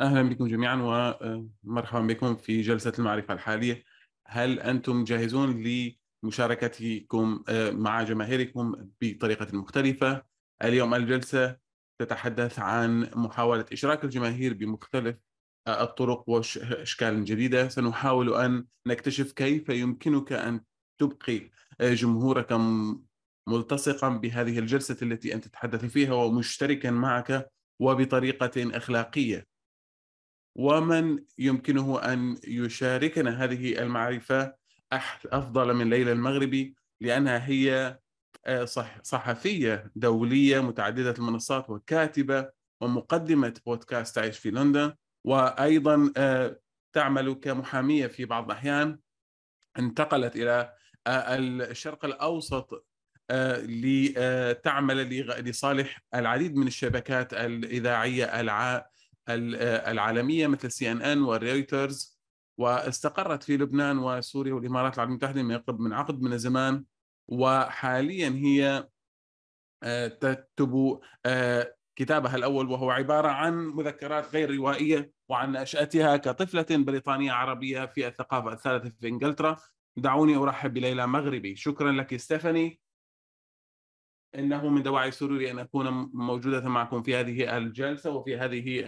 اهلا بكم جميعا ومرحبا بكم في جلسه المعرفه الحاليه هل انتم جاهزون لمشاركتكم مع جماهيركم بطريقه مختلفه اليوم الجلسه تتحدث عن محاوله اشراك الجماهير بمختلف الطرق واشكال جديده سنحاول ان نكتشف كيف يمكنك ان تبقي جمهورك ملتصقا بهذه الجلسه التي انت تتحدث فيها ومشتركا معك وبطريقه اخلاقيه ومن يمكنه أن يشاركنا هذه المعرفة أفضل من ليلى المغربي لأنها هي آه، صحفية دولية متعددة المنصات وكاتبة ومقدمة بودكاست عيش في لندن وأيضا آه، تعمل كمحامية في بعض الأحيان انتقلت إلى آه، الشرق الأوسط لتعمل لصالح العديد من الشبكات الإذاعية آه، العالميه مثل سي ان ان وريوترز واستقرت في لبنان وسوريا والامارات العربيه المتحده ما يقرب من عقد من الزمان وحاليا هي آه، تكتب آه، كتابها الاول وهو عباره عن مذكرات غير روائيه وعن نشاتها كطفله بريطانيه عربيه في الثقافه الثالثه في انجلترا دعوني ارحب بليلى مغربي شكرا لك ستيفاني انه من دواعي سروري ان اكون موجوده معكم في هذه الجلسه وفي هذه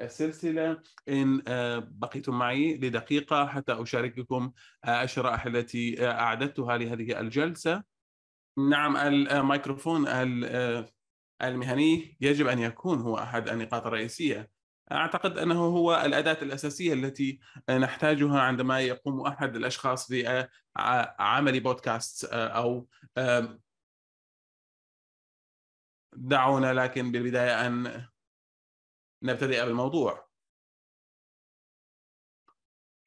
السلسله ان آه، بقيتم معي لدقيقه حتى اشارككم آه، الشرائح التي آه، اعددتها لهذه الجلسه. نعم الميكروفون المهني يجب ان يكون هو احد النقاط الرئيسيه. اعتقد انه هو الاداه الاساسيه التي نحتاجها عندما يقوم احد الاشخاص بعمل بودكاست او دعونا لكن بالبداية أن نبتدئ بالموضوع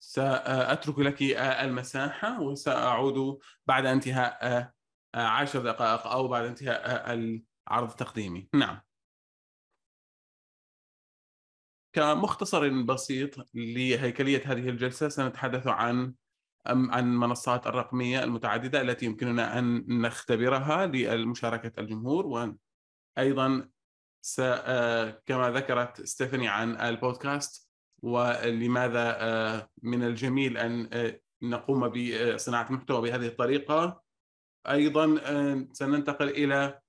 سأترك لك المساحة وسأعود بعد انتهاء عشر دقائق أو بعد انتهاء العرض التقديمي نعم كمختصر بسيط لهيكلية هذه الجلسة سنتحدث عن عن منصات الرقمية المتعددة التي يمكننا أن نختبرها لمشاركة الجمهور وأن ايضا س... آه، كما ذكرت ستيفاني عن البودكاست ولماذا آه، من الجميل ان آه، نقوم بصناعه محتوى بهذه الطريقه ايضا سننتقل الى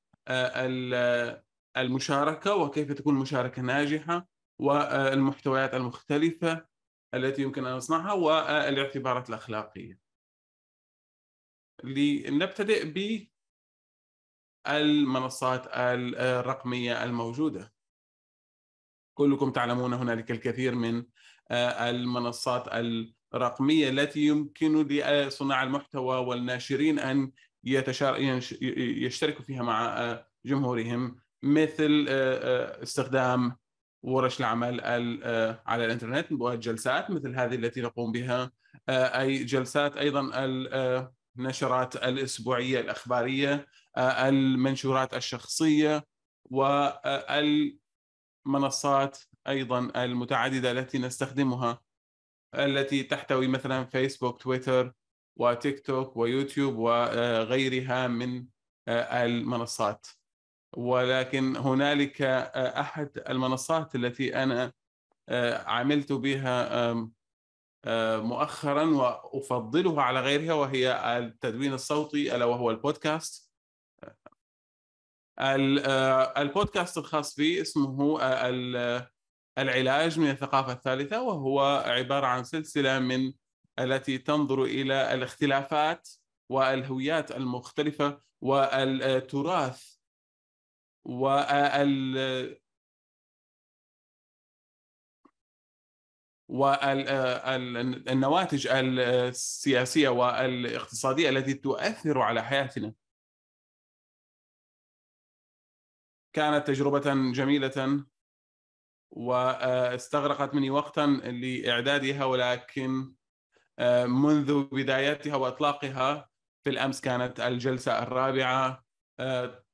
المشاركه وكيف تكون مشاركه ناجحه والمحتويات المختلفه التي يمكن ان نصنعها والاعتبارات الاخلاقيه. لنبتدئ المنصات الرقميه الموجوده. كلكم تعلمون هنالك الكثير من آه، المنصات الرقميه التي يمكن لصناع المحتوى والناشرين ان يشتركوا فيها مع آه، جمهورهم مثل آه، استخدام ورش العمل على الانترنت وجلسات مثل هذه التي نقوم بها اي جلسات ايضا النشرات الاسبوعيه الاخباريه آه، المنشورات الشخصيه والمنصات آه، ايضا المتعدده التي نستخدمها التي تحتوي مثلا فيسبوك تويتر وتيك توك ويوتيوب وغيرها من آه، المنصات ولكن هنالك احد المنصات التي انا عملت بها آه، مؤخرا وافضلها على غيرها وهي التدوين الصوتي الا وهو البودكاست آه، البودكاست الخاص بي اسمه آه، العلاج من الثقافه الثالثه وهو عباره عن سلسله من التي تنظر الى الاختلافات والهويات المختلفه والتراث والنواتج آه، السياسيه والاقتصاديه التي تؤثر على حياتنا. كانت تجربه جميله واستغرقت مني وقتا لاعدادها ولكن آه، منذ بدايتها واطلاقها في الامس كانت الجلسه الرابعه آه،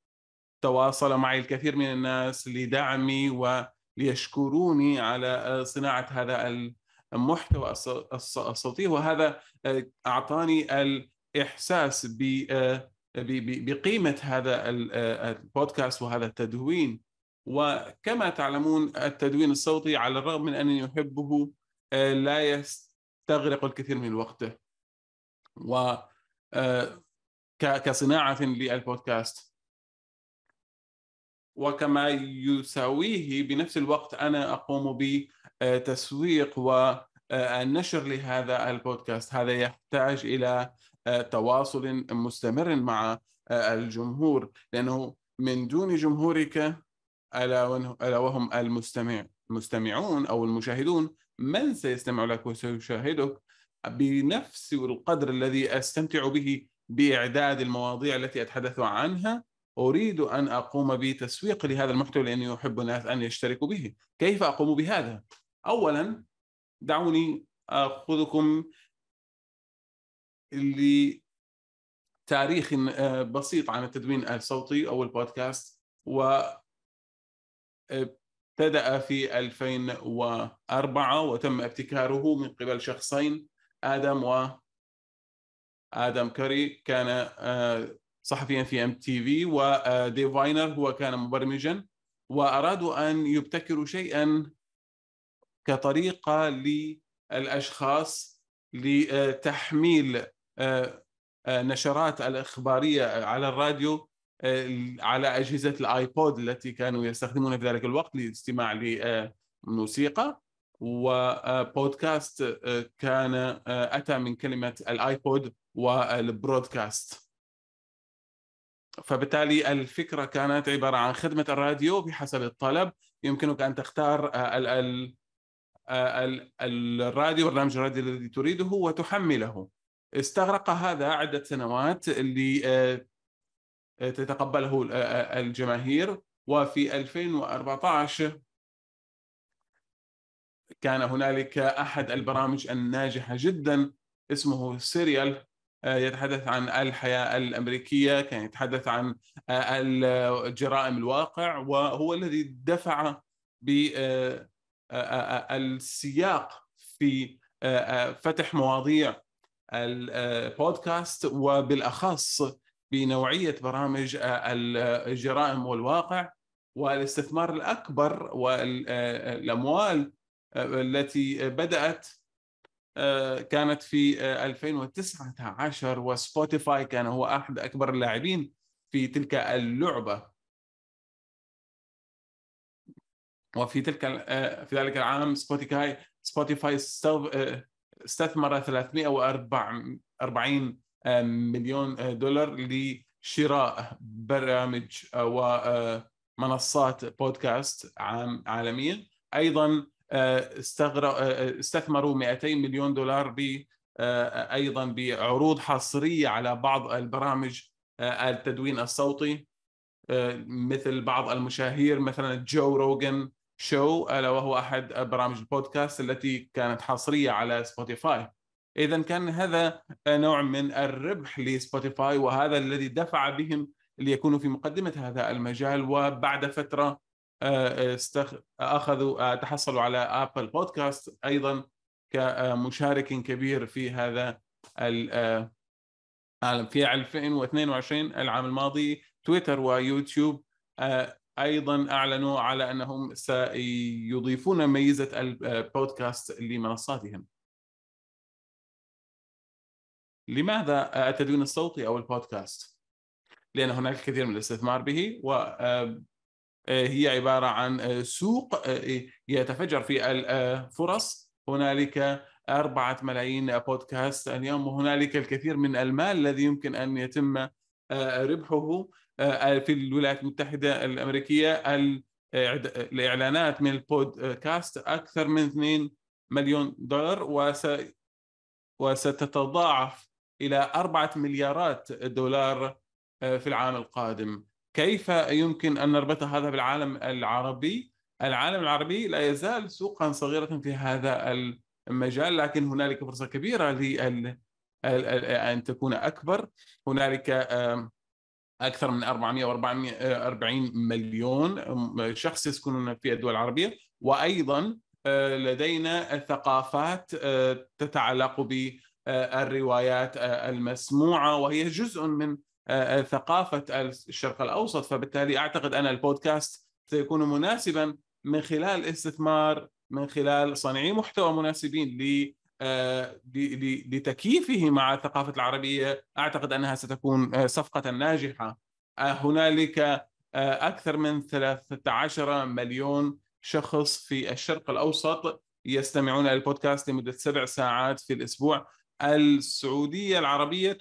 تواصل معي الكثير من الناس لدعمي و ليشكروني على آه، صناعة هذا المحتوى الصوتي وهذا آه، أعطاني الإحساس آه، بقيمة هذا البودكاست وهذا التدوين وكما تعلمون التدوين الصوتي على الرغم من أنني أحبه لا يستغرق الكثير من وقته و كصناعة للبودكاست وكما يساويه بنفس الوقت انا اقوم بتسويق والنشر آه، لهذا البودكاست هذا يحتاج الى آه، تواصل مستمر مع آه، الجمهور لانه من دون جمهورك الا وهم المستمع المستمعون او المشاهدون من سيستمع لك وسيشاهدك بنفس القدر الذي استمتع به باعداد المواضيع التي اتحدث عنها أريد أن أقوم بتسويق لهذا المحتوى لأني يحب الناس أن يشتركوا به كيف أقوم بهذا؟ أولا دعوني أخذكم لتاريخ آه، بسيط عن التدوين الصوتي أو البودكاست و آه، ابتدأ في 2004 وتم ابتكاره من قبل شخصين آدم و آدم كاري كان آه، صحفيا في ام تي في وديف فاينر هو كان مبرمجا وارادوا ان يبتكروا شيئا كطريقه للاشخاص لتحميل آه، آه، نشرات الاخباريه على الراديو آه، على اجهزه الايبود التي كانوا يستخدمونها في ذلك الوقت للاستماع لموسيقى وبودكاست كان اتى من كلمه الايبود والبرودكاست فبالتالي الفكره كانت عباره عن خدمه الراديو بحسب الطلب يمكنك ان تختار آه، ال ال آه، ال الراديو برنامج الراديو الذي تريده وتحمله استغرق هذا عده سنوات اللي آه، تتقبله الجماهير وفي 2014 كان هنالك احد البرامج الناجحه جدا اسمه سيريال آه، يتحدث عن الحياة الأمريكية كان يتحدث عن آه، الجرائم الواقع وهو الذي دفع بالسياق آه، في فتح مواضيع البودكاست وبالأخص بنوعية برامج الجرائم والواقع والاستثمار الأكبر والأموال التي بدأت آه، كانت في 2019 آه، وسبوتيفاي كان هو احد اكبر اللاعبين في تلك اللعبه وفي تلك آه، في ذلك العام سبوتيفاي سبوتيفاي استثمر 340 مليون دولار لشراء برامج ومنصات بودكاست عام عالميه ايضا استغرق آه، استثمروا 200 مليون دولار ب آه، ايضا بعروض حصريه على بعض البرامج آه، التدوين الصوتي مثل بعض المشاهير مثلا جو روجن شو الا وهو احد برامج البودكاست التي كانت حصريه على سبوتيفاي اذا كان هذا نوع من الربح لسبوتيفاي وهذا الذي دفع بهم ليكونوا في مقدمه هذا المجال وبعد فتره اخذوا تحصلوا على ابل بودكاست ايضا كمشارك كبير في هذا العالم آه، في 2022 العام الماضي تويتر ويوتيوب آه، ايضا اعلنوا على انهم سيضيفون ميزه البودكاست لمنصاتهم. لماذا التدوين الصوتي او البودكاست؟ لان هناك الكثير من الاستثمار به و آه، آه، هي عباره عن آه، سوق آه، إيه، يتفجر في الفرص هنالك أربعة ملايين بودكاست اليوم وهنالك الكثير من المال الذي يمكن أن يتم ربحه في الولايات المتحدة الأمريكية الإعلانات من البودكاست أكثر من 2 مليون دولار وس وستتضاعف إلى أربعة مليارات دولار في العام القادم كيف يمكن أن نربط هذا بالعالم العربي العالم العربي لا يزال سوقا صغيرة في هذا المجال لكن هنالك فرصة كبيرة لأن أن تكون أكبر هنالك أكثر من 440 آه، مليون شخص يسكنون في الدول العربية وأيضا آه، لدينا ثقافات آه، تتعلق بالروايات المسموعة وهي جزء من آه، آه، ثقافه الشرق الاوسط فبالتالي اعتقد ان البودكاست سيكون مناسبا من خلال استثمار من خلال صانعي محتوى مناسبين آه، لتكييفه مع الثقافه العربيه اعتقد انها ستكون صفقه ناجحه هنالك اكثر من 13 مليون شخص في الشرق الاوسط يستمعون للبودكاست لمده سبع ساعات في الاسبوع السعوديه العربيه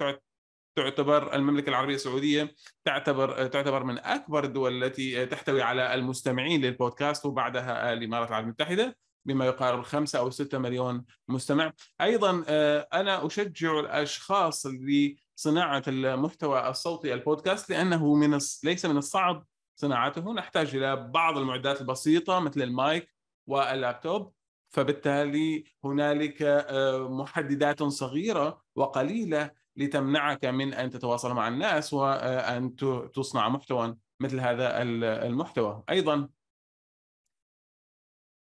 تعتبر المملكه العربيه السعوديه تعتبر تعتبر من اكبر الدول التي تحتوي على المستمعين للبودكاست وبعدها الامارات العربيه المتحده بما يقارب خمسة أو ستة مليون مستمع أيضا آه، أنا أشجع الأشخاص لصناعة المحتوى الصوتي البودكاست لأنه من ليس من الصعب صناعته نحتاج إلى بعض المعدات البسيطة مثل المايك واللابتوب فبالتالي هنالك آه، محددات صغيرة وقليلة لتمنعك من ان تتواصل مع الناس وان تصنع محتوى مثل هذا المحتوى ايضا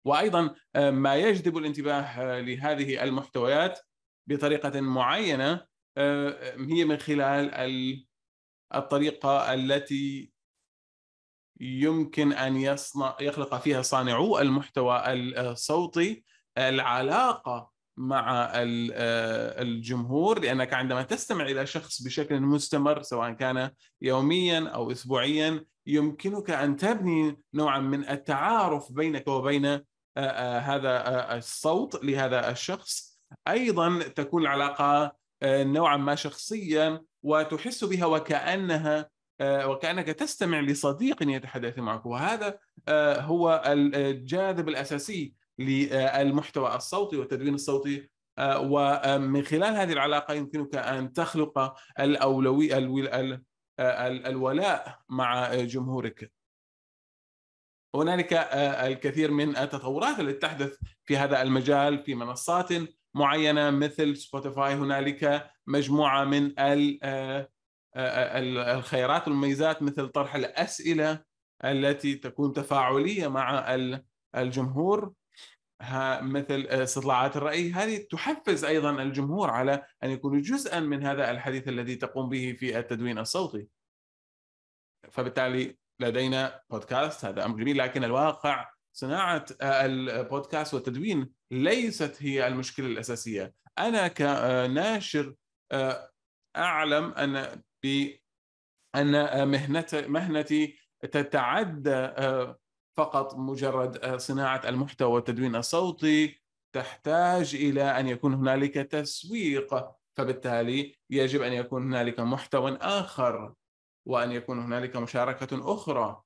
وايضا ما يجذب الانتباه لهذه المحتويات بطريقه معينه هي من خلال الطريقه التي يمكن ان يصنع يخلق فيها صانعو المحتوى الصوتي العلاقه مع آه، الجمهور لانك عندما تستمع الى شخص بشكل مستمر سواء كان يوميا او اسبوعيا يمكنك ان تبني نوعا من التعارف بينك وبين آه، آه، هذا الصوت لهذا الشخص ايضا تكون العلاقه نوعا ما شخصيا وتحس بها وكانها وكانك تستمع لصديق يتحدث معك وهذا هو الجاذب الاساسي للمحتوى الصوتي والتدوين الصوتي آه، ومن خلال هذه العلاقه يمكنك ان تخلق الاولويه الولاء مع جمهورك هنالك آه، الكثير من التطورات التي تحدث في هذا المجال في منصات معينه مثل سبوتيفاي هنالك مجموعه من آه، الخيارات والميزات مثل طرح الاسئله التي تكون تفاعليه مع الجمهور مثل آه، استطلاعات الرأي هذه تحفز أيضا الجمهور على أن يكون جزءا من هذا الحديث الذي تقوم به في التدوين الصوتي فبالتالي لدينا بودكاست هذا أمر جميل لكن الواقع صناعة آه، البودكاست والتدوين ليست هي المشكلة الأساسية أنا كناشر آه، أعلم أن بأن مهنتي تتعدى فقط مجرد آه، صناعه المحتوى والتدوين الصوتي تحتاج الى ان يكون هنالك تسويق فبالتالي يجب ان يكون هنالك محتوى اخر وان يكون هنالك مشاركه اخرى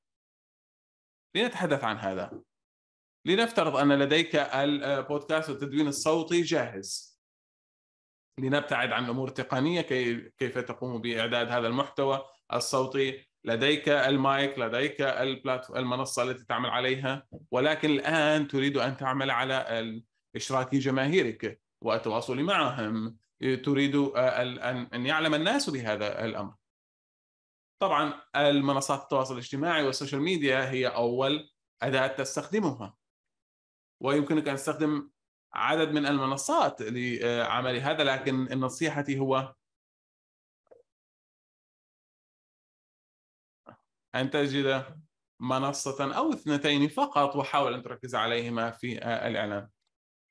لنتحدث عن هذا لنفترض ان لديك البودكاست والتدوين الصوتي جاهز لنبتعد عن الامور التقنيه كيف تقوم باعداد هذا المحتوى الصوتي لديك المايك لديك المنصة التي تعمل عليها ولكن الآن تريد أن تعمل على إشراك جماهيرك والتواصل معهم تريد آه، أن يعلم الناس بهذا الأمر طبعا المنصات التواصل الاجتماعي والسوشيال ميديا هي أول أداة تستخدمها ويمكنك أن تستخدم عدد من المنصات لعمل هذا لكن نصيحتي هو أن تجد منصة أو اثنتين فقط وحاول أن تركز عليهما في آه، الإعلان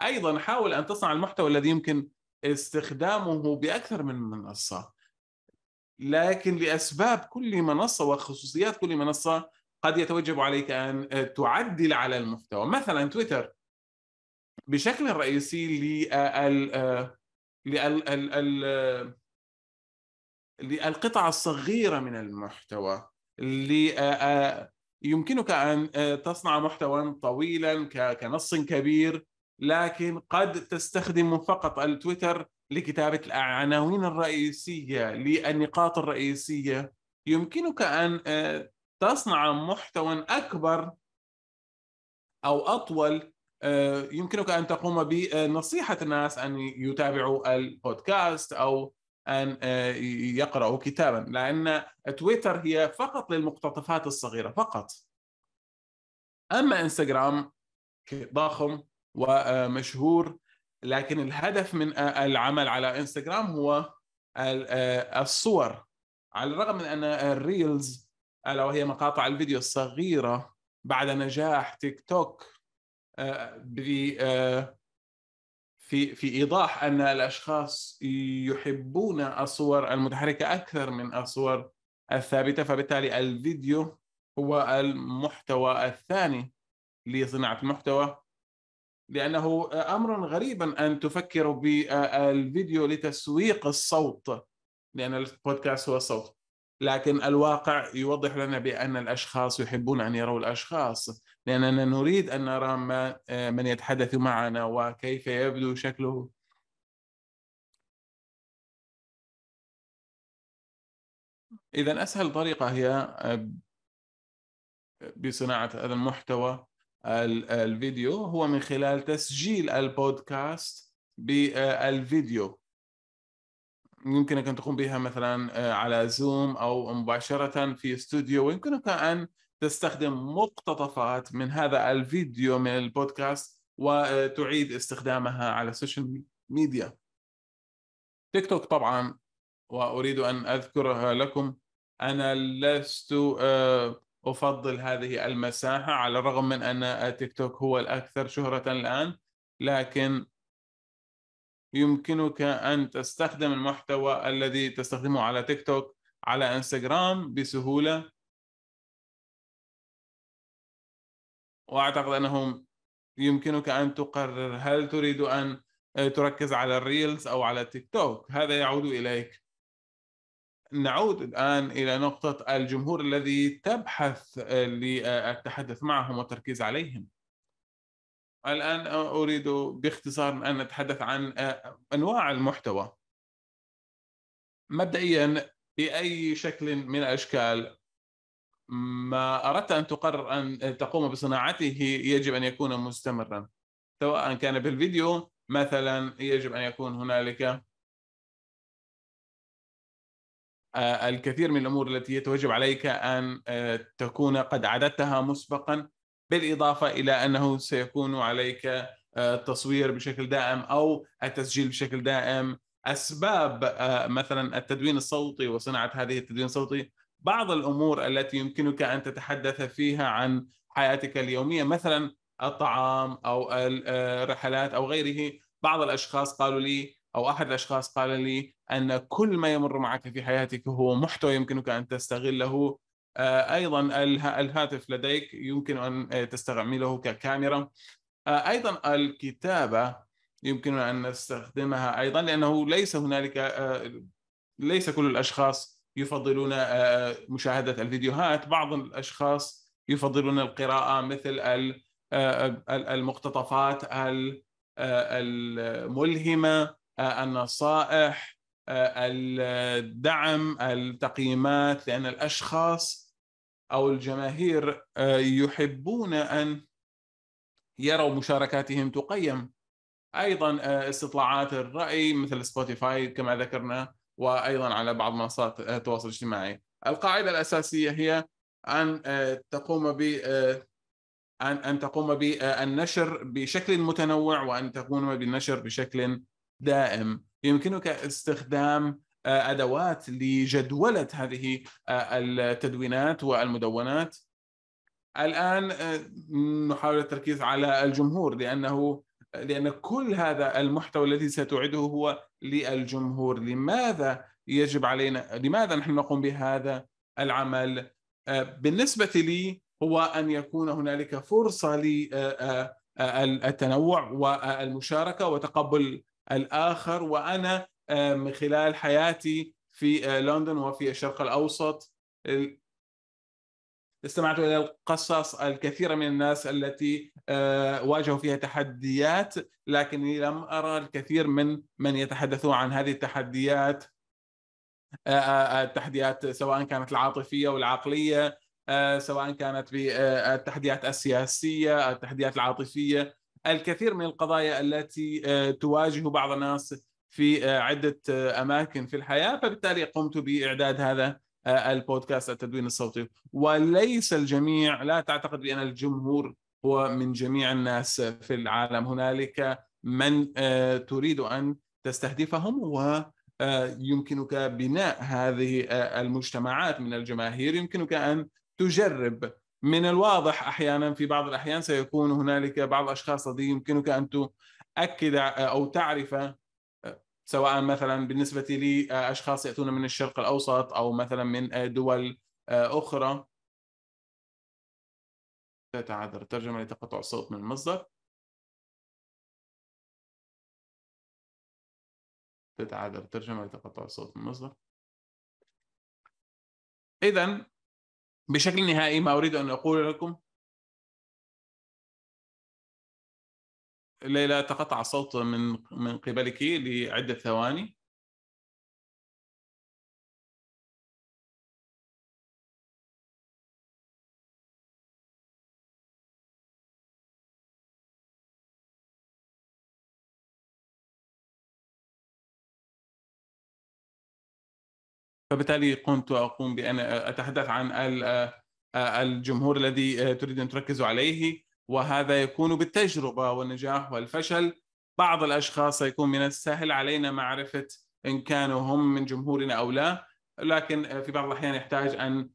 أيضا حاول أن تصنع المحتوى الذي يمكن استخدامه بأكثر من منصة لكن لأسباب كل منصة وخصوصيات كل منصة قد يتوجب عليك أن آه، تعدل على المحتوى مثلا تويتر بشكل رئيسي آه، للقطع الصغيرة من المحتوى اللي آه، آه، يمكنك ان آه، تصنع محتوى طويلا كنص كبير لكن قد تستخدم فقط التويتر لكتابه العناوين الرئيسيه للنقاط الرئيسيه يمكنك ان تصنع محتوى اكبر او اطول يمكنك ان تقوم بنصيحه الناس ان يتابعوا البودكاست او ان آه، يقراوا كتابا لان تويتر هي فقط للمقتطفات الصغيره فقط اما انستغرام ضخم ومشهور آه، لكن الهدف من آه، العمل على انستغرام هو الصور على الرغم من ان الريلز الا وهي مقاطع الفيديو الصغيره بعد نجاح تيك توك في في ايضاح ان الاشخاص يحبون الصور المتحركه اكثر من الصور الثابته فبالتالي الفيديو هو المحتوى الثاني لصناعه المحتوى لانه امر غريبا ان تفكر بالفيديو لتسويق الصوت لان البودكاست هو صوت لكن الواقع يوضح لنا بان الاشخاص يحبون ان يروا الاشخاص لأننا نريد أن نرى ما آه، من يتحدث معنا وكيف يبدو شكله إذا أسهل طريقة هي آه، بصناعة هذا المحتوى الفيديو هو من خلال تسجيل البودكاست بالفيديو يمكنك أن تقوم بها مثلا آه، على زوم أو مباشرة في استوديو ويمكنك أن تستخدم مقتطفات من هذا الفيديو من البودكاست وتعيد استخدامها على السوشيال ميديا تيك توك طبعا واريد ان اذكرها لكم انا لست آه، افضل هذه المساحه على الرغم من ان تيك توك هو الاكثر شهره الان لكن يمكنك ان تستخدم المحتوى الذي تستخدمه على تيك توك على انستغرام بسهوله واعتقد انهم يمكنك ان تقرر هل تريد ان آه، تركز على الريلز او على تيك توك هذا يعود اليك نعود الان الى نقطه الجمهور الذي تبحث آه، للتحدث معهم والتركيز عليهم الان آه، اريد باختصار ان نتحدث عن انواع المحتوى مبدئيا باي شكل من الاشكال ما أردت أن تقرر أن تقوم بصناعته يجب أن يكون مستمرا سواء كان بالفيديو مثلا يجب أن يكون هنالك آه، الكثير من الأمور التي يتوجب عليك أن آه، تكون قد عددتها مسبقا بالإضافة إلى أنه سيكون عليك آه، التصوير بشكل دائم أو التسجيل بشكل دائم أسباب مثلا التدوين الصوتي وصناعة هذه التدوين الصوتي بعض الامور التي يمكنك ان تتحدث فيها عن حياتك اليوميه مثلا الطعام او آه، الرحلات او غيره بعض الاشخاص قالوا لي او احد الاشخاص قال لي ان كل ما يمر معك في حياتك هو محتوى يمكنك ان تستغله آه، ايضا الهاتف لديك يمكن ان تستعمله ككاميرا آه، ايضا الكتابه يمكن ان نستخدمها ايضا لانه ليس هنالك ليس كل الاشخاص يفضلون آه، آه، مشاهده الفيديوهات بعض الاشخاص يفضلون القراءه مثل آه، المقتطفات الملهمه النصائح الدعم التقييمات لان الاشخاص او الجماهير يحبون ان يروا مشاركاتهم تقيم ايضا استطلاعات الراي مثل سبوتيفاي كما ذكرنا وايضا على بعض منصات التواصل الاجتماعي. القاعده الاساسيه هي ان آه، تقوم ب آه، ان تقوم بالنشر آه، بشكل متنوع وان تقوم بالنشر بشكل دائم. يمكنك استخدام ادوات لجدوله هذه التدوينات والمدونات الان نحاول التركيز على الجمهور لانه لأن كل هذا المحتوى الذي ستعده هو للجمهور لماذا يجب علينا لماذا نحن نقوم بهذا العمل آه، بالنسبة لي هو أن يكون هنالك فرصة للتنوع آه، آه، والمشاركة وتقبل الآخر وأنا من خلال حياتي في لندن وفي الشرق الأوسط استمعت إلى القصص الكثيرة من الناس التي آه، واجهوا فيها تحديات لكني لم أرى الكثير من من يتحدثون عن هذه التحديات آه، آه، التحديات سواء كانت العاطفية والعقلية سواء كانت بالتحديات السياسية التحديات العاطفية الكثير من القضايا التي تواجه بعض الناس في عدة أماكن في الحياة فبالتالي قمت بإعداد هذا آه، البودكاست التدوين الصوتي وليس الجميع لا تعتقد بأن الجمهور هو من جميع الناس في العالم هنالك من آه، تريد أن تستهدفهم و آه، يمكنك بناء هذه المجتمعات من الجماهير يمكنك ان تجرب من الواضح احيانا في بعض الاحيان سيكون هنالك بعض الاشخاص الذين يمكنك ان تؤكد او تعرف سواء مثلا بالنسبه لي آه، اشخاص ياتون من الشرق الاوسط او مثلا من آه، دول آه، اخرى تتعذر الترجمه لتقطع الصوت من المصدر تتعذر الترجمه لتقطع الصوت من المصدر اذا بشكل نهائي ما اريد ان اقول لكم ليلى تقطع الصوت من من قبلك لعدة ثواني فبالتالي قمت أقوم بأن أتحدث عن آه، آه، الجمهور الذي آه، تريد أن تركزوا عليه وهذا يكون بالتجربه والنجاح والفشل بعض الاشخاص سيكون من السهل علينا معرفه ان كانوا هم من جمهورنا او لا لكن في بعض الاحيان يحتاج ان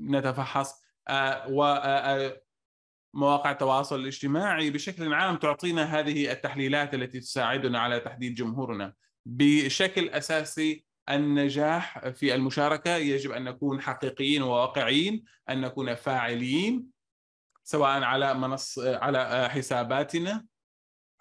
نتفحص آه، ومواقع آه، التواصل الاجتماعي بشكل عام تعطينا هذه التحليلات التي تساعدنا على تحديد جمهورنا بشكل اساسي النجاح في المشاركه يجب ان نكون حقيقيين وواقعيين ان نكون فاعلين سواء على منص على حساباتنا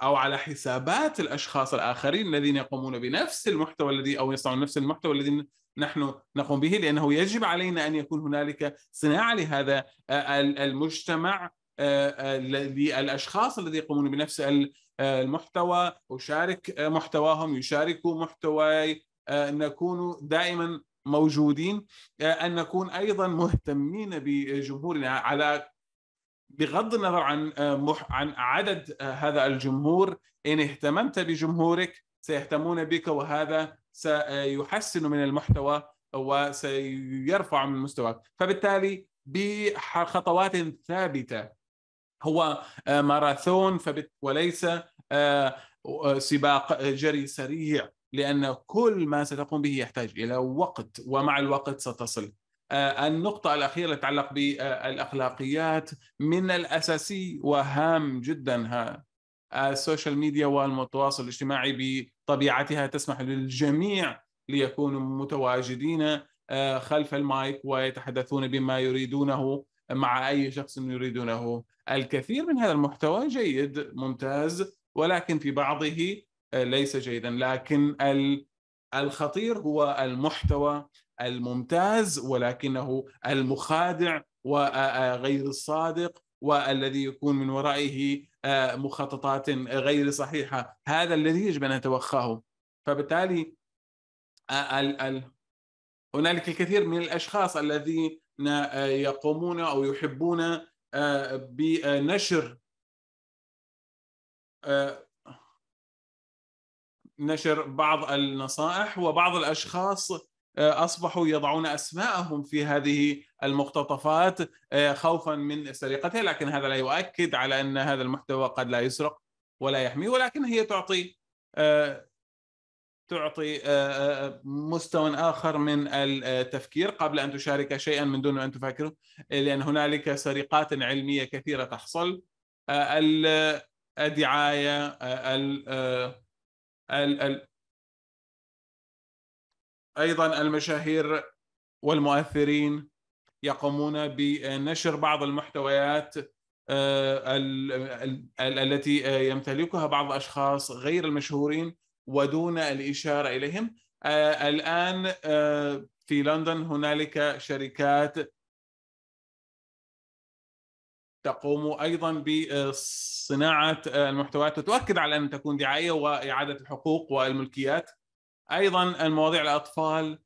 او على حسابات الاشخاص الاخرين الذين يقومون بنفس المحتوى الذي او يصنعون نفس المحتوى الذي نحن نقوم به لانه يجب علينا ان يكون هنالك صناعه لهذا المجتمع للاشخاص الذين يقومون بنفس المحتوى اشارك محتواهم يشاركوا محتواي نكون دائما موجودين ان نكون ايضا مهتمين بجمهورنا على بغض النظر عن آه، عن عدد آه، هذا الجمهور ان اهتممت بجمهورك سيهتمون بك وهذا سيحسن من المحتوى وسيرفع من مستواك فبالتالي بخطوات ثابته هو آه، ماراثون وليس سباق جري سريع لان كل ما ستقوم به يحتاج الى وقت ومع الوقت ستصل آه، النقطة الأخيرة تتعلق بالأخلاقيات من الأساسي وهام جدا السوشيال ميديا والتواصل الاجتماعي بطبيعتها تسمح للجميع ليكونوا متواجدين آه، خلف المايك ويتحدثون بما يريدونه مع أي شخص يريدونه الكثير من هذا المحتوى جيد ممتاز ولكن في بعضه آه، ليس جيدا لكن الخطير هو المحتوى الممتاز ولكنه المخادع وغير الصادق والذي يكون من ورائه آه، مخططات غير صحيحه هذا الذي يجب ان نتوخاه فبالتالي آه، هنالك الكثير من الاشخاص الذين آه، يقومون او يحبون بنشر نشر بعض النصائح وبعض الاشخاص آه، اصبحوا يضعون اسماءهم في هذه المقتطفات آه، خوفا من سرقتها لكن هذا لا يؤكد على ان هذا المحتوى قد لا يسرق ولا يحمي ولكن هي تعطي آه، تعطي مستوى اخر من التفكير قبل ان تشارك شيئا من دون ان تفكر لان هنالك سرقات علميه كثيره تحصل الدعايه ايضا المشاهير والمؤثرين يقومون بنشر بعض المحتويات آه، التي آه، يمتلكها بعض الاشخاص غير المشهورين ودون الاشاره اليهم آه، الان في لندن هنالك شركات تقوم ايضا بصناعه المحتويات وتؤكد على ان تكون دعايه واعاده الحقوق والملكيات ايضا المواضيع الاطفال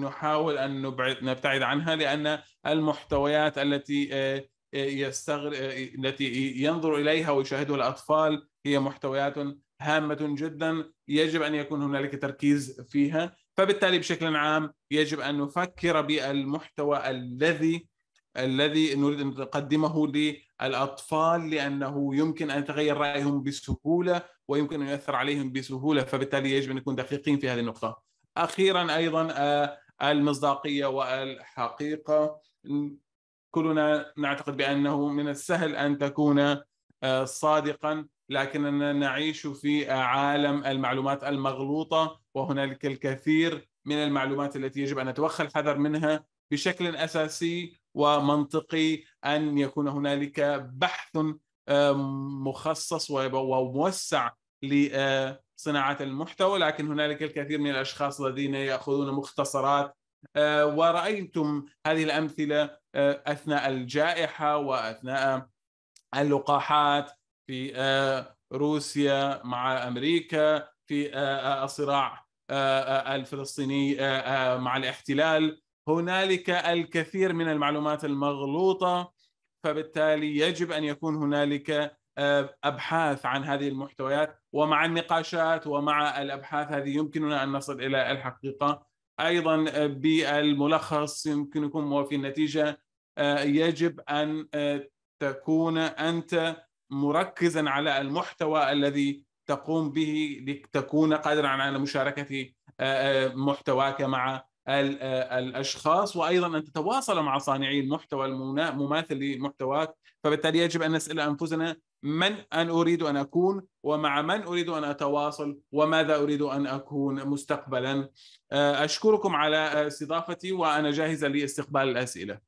نحاول ان نبعد نبتعد عنها لان المحتويات التي آه، آه، يستغر آه، التي ينظر اليها ويشاهدها الاطفال هي محتويات هامه جدا يجب ان يكون هنالك تركيز فيها فبالتالي بشكل عام يجب ان نفكر بالمحتوى الذي الذي نريد ان نقدمه للاطفال لانه يمكن ان يتغير رايهم بسهوله ويمكن ان يؤثر عليهم بسهوله فبالتالي يجب ان نكون دقيقين في هذه النقطه. اخيرا ايضا آه، المصداقيه والحقيقه كلنا نعتقد بانه من السهل ان تكون آه، صادقا لكننا نعيش في آه، عالم المعلومات المغلوطه وهنالك الكثير من المعلومات التي يجب ان نتوخى الحذر منها بشكل اساسي ومنطقي ان يكون هنالك بحث مخصص وموسع لصناعة المحتوى لكن هنالك الكثير من الأشخاص الذين يأخذون مختصرات آه، ورأيتم هذه الأمثلة آه، أثناء الجائحة وأثناء اللقاحات في آه، روسيا مع أمريكا في الصراع الفلسطيني مع الاحتلال هنالك الكثير من المعلومات المغلوطه فبالتالي يجب ان يكون هنالك آه، ابحاث عن هذه المحتويات ومع النقاشات ومع الابحاث هذه يمكننا ان نصل الى الحقيقه ايضا آه، بالملخص يمكنكم وفي النتيجه آه، يجب ان تكون انت مركزا على المحتوى الذي تقوم به لتكون قادرا على مشاركه محتواك مع آه، الاشخاص وايضا ان تتواصل مع صانعي المحتوى المماثل لمحتواك فبالتالي يجب ان نسال انفسنا من أن أريد أن أكون ومع من أريد أن أتواصل وماذا أريد أن أكون مستقبلا آه، أشكركم على آه، استضافتي وأنا جاهزة لاستقبال الأسئلة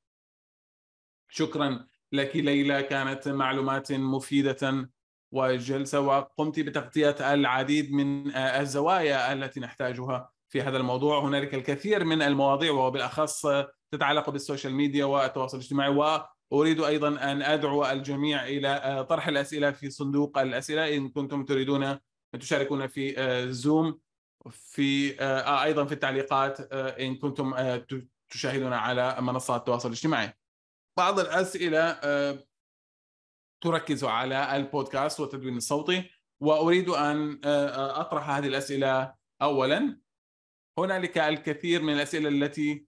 شكرا لك ليلى كانت معلومات مفيدة وجلسة وقمت بتغطية العديد من الزوايا التي نحتاجها في هذا الموضوع هنالك الكثير من المواضيع وبالاخص تتعلق بالسوشيال ميديا والتواصل الاجتماعي واريد ايضا ان ادعو الجميع الى طرح الاسئله في صندوق الاسئله ان كنتم تريدون ان تشاركونا في زوم في ايضا في التعليقات ان كنتم تشاهدون على منصات التواصل الاجتماعي. بعض الاسئله تركز على البودكاست والتدوين الصوتي واريد ان اطرح هذه الاسئله اولا هنالك الكثير من الاسئله التي